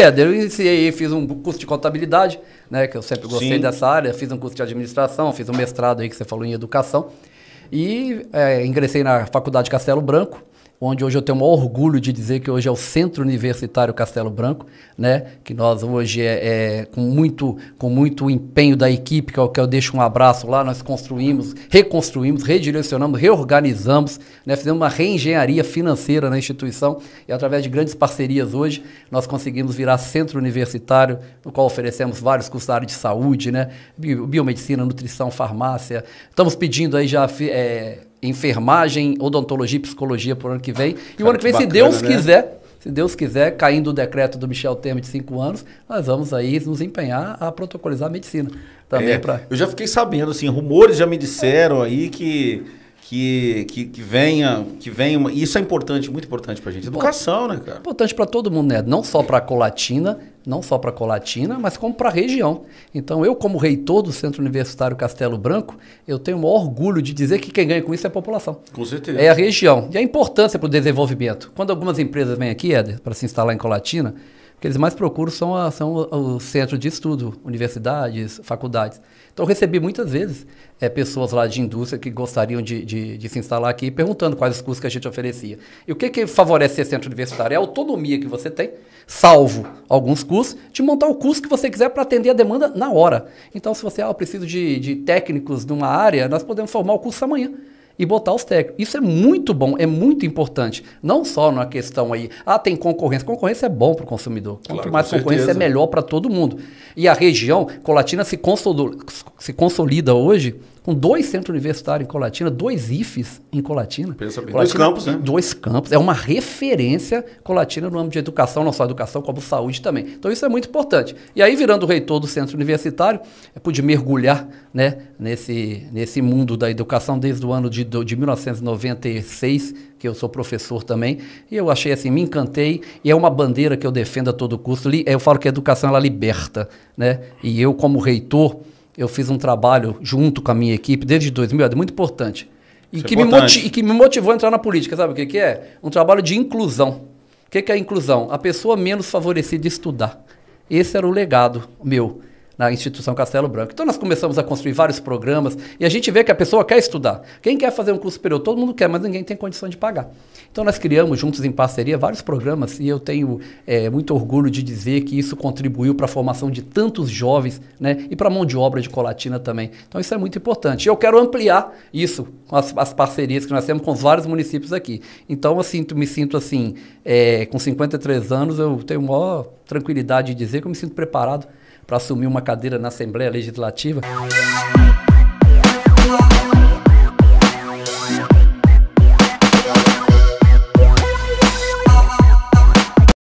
é, eu iniciei, fiz um curso de contabilidade, né, que eu sempre gostei Sim. dessa área, fiz um curso de administração, fiz um mestrado aí que você falou em educação, e é, ingressei na Faculdade Castelo Branco, onde hoje eu tenho o maior orgulho de dizer que hoje é o Centro Universitário Castelo Branco, né? que nós hoje, é, é com, muito, com muito empenho da equipe, que eu, é que eu deixo um abraço lá, nós construímos, reconstruímos, redirecionamos, reorganizamos, né? fizemos uma reengenharia financeira na instituição e através de grandes parcerias hoje, nós conseguimos virar Centro Universitário, no qual oferecemos vários cursos da área de saúde, né? biomedicina, nutrição, farmácia. Estamos pedindo aí já... É, enfermagem, odontologia e psicologia por ano que vem. E Cara, o ano que vem, se Deus né? quiser, se Deus quiser, caindo o decreto do Michel Temer de cinco anos, nós vamos aí nos empenhar a protocolizar a medicina. Também é, pra... Eu já fiquei sabendo, assim, rumores já me disseram aí que que, que, que venha, que venha uma, isso é importante, muito importante para a gente. Educação, Bom, né, cara? Importante para todo mundo, né? Não só para a Colatina, não só para Colatina, mas como para a região. Então, eu, como reitor do Centro Universitário Castelo Branco, eu tenho o maior orgulho de dizer que quem ganha com isso é a população. Com certeza. É a região. E a importância para o desenvolvimento. Quando algumas empresas vêm aqui, Éder, para se instalar em Colatina, o que eles mais procuram são, a, são o centro de estudo, universidades, faculdades. Então, eu recebi muitas vezes é, pessoas lá de indústria que gostariam de, de, de, se instalar aqui, perguntando quais os cursos que a gente oferecia. E o que, que favorece ser centro universitário? É a autonomia que você tem, salvo alguns de montar o curso que você quiser para atender a demanda na hora. Então, se você, ah, eu de, de técnicos de uma área, nós podemos formar o curso amanhã e botar os técnicos. Isso é muito bom, é muito importante. Não só na questão aí, ah, tem concorrência. Concorrência é bom para o consumidor. Quanto claro, mais concorrência certeza. é melhor para todo mundo. E a região, Colatina se, se consolida hoje com dois centros universitários em Colatina, dois IFES em Colatina. Pensa bem. Colatina, dois campos, né? Dois campos. É uma referência Colatina no âmbito de educação, não só educação, como saúde também. Então isso é muito importante. E aí, virando reitor do centro universitário, eu é, pude mergulhar né, nesse, nesse mundo da educação desde o ano de, de 1996, que eu sou professor também, e eu achei assim, me encantei, e é uma bandeira que eu defendo a todo custo. Eu falo que a educação, ela liberta, né? E eu, como reitor eu fiz um trabalho junto com a minha equipe desde 2000, é muito importante. E é que, e que, me motivou a entrar na política, sabe o que, que é? Um trabalho de inclusão. O que, que é inclusão? A pessoa menos favorecida de estudar. Esse era o legado meu na instituição Castelo Branco. Então nós começamos a construir vários programas e a gente vê que a pessoa quer estudar. Quem quer fazer um curso superior, todo mundo quer, mas ninguém tem condição de pagar. Então nós criamos juntos em parceria vários programas e eu tenho é, muito orgulho de dizer que isso contribuiu para a formação de tantos jovens, né, e para a mão de obra de Colatina também. Então isso é muito importante. Eu quero ampliar isso com as, as parcerias que nós temos com os vários municípios aqui. Então eu sinto, me sinto assim, é, com 53 anos eu tenho o maior tranquilidade de dizer que eu me sinto preparado para assumir uma cadeira na Assembleia Legislativa.